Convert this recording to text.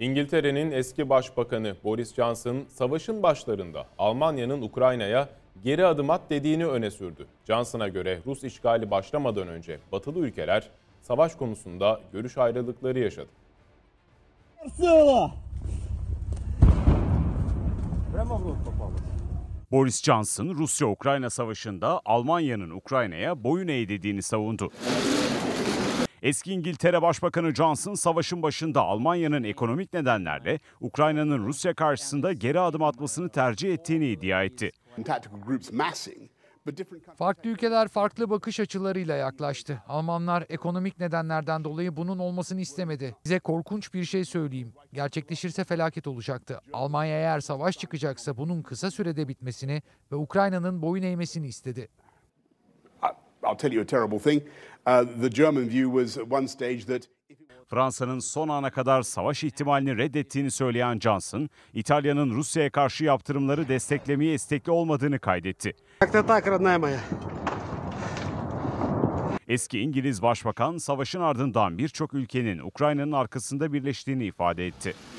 İngiltere'nin eski başbakanı Boris Johnson savaşın başlarında Almanya'nın Ukrayna'ya geri adım at dediğini öne sürdü. Johnson'a göre Rus işgali başlamadan önce batılı ülkeler savaş konusunda görüş ayrılıkları yaşadı. Boris Johnson Rusya-Ukrayna savaşında Almanya'nın Ukrayna'ya boyun eğ savundu. Eski İngiltere Başbakanı Johnson savaşın başında Almanya'nın ekonomik nedenlerle Ukrayna'nın Rusya karşısında geri adım atmasını tercih ettiğini iddia etti. Farklı ülkeler farklı bakış açılarıyla yaklaştı. Almanlar ekonomik nedenlerden dolayı bunun olmasını istemedi. Size korkunç bir şey söyleyeyim. Gerçekleşirse felaket olacaktı. Almanya eğer savaş çıkacaksa bunun kısa sürede bitmesini ve Ukrayna'nın boyun eğmesini istedi. I'll tell you a terrible thing. Uh, the German view was at one stage that Fransa'nın son ana kadar savaş ihtimalini reddettiğini söyleyen Johnson, İtalya'nın Rusya'ya karşı yaptırımları desteklemeye istekli olmadığını kaydetti. Eski İngiliz Başbakan savaşın ardından birçok ülkenin Ukrayna'nın arkasında birleştiğini ifade etti.